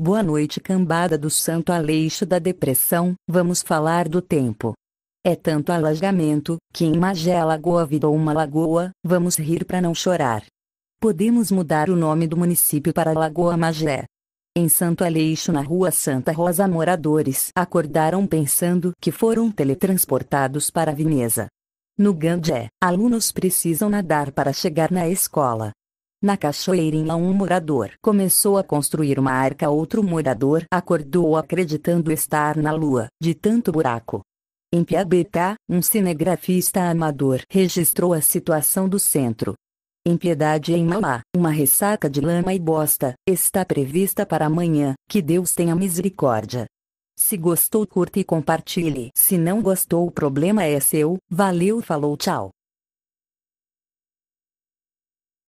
Boa noite, cambada do santo aleixo da depressão. Vamos falar do tempo. É tanto alagamento, que em Magé lagoa virou uma lagoa, vamos rir para não chorar. Podemos mudar o nome do município para Lagoa Magé. Em Santo Aleixo, na rua Santa Rosa, moradores acordaram pensando que foram teletransportados para Veneza. No Gandé, alunos precisam nadar para chegar na escola. Na cachoeirinha um morador começou a construir uma arca outro morador acordou acreditando estar na lua, de tanto buraco. Em Piabetá, um cinegrafista amador registrou a situação do centro. Em Piedade em Mauá, uma ressaca de lama e bosta, está prevista para amanhã, que Deus tenha misericórdia. Se gostou curta e compartilhe, se não gostou o problema é seu, valeu falou tchau.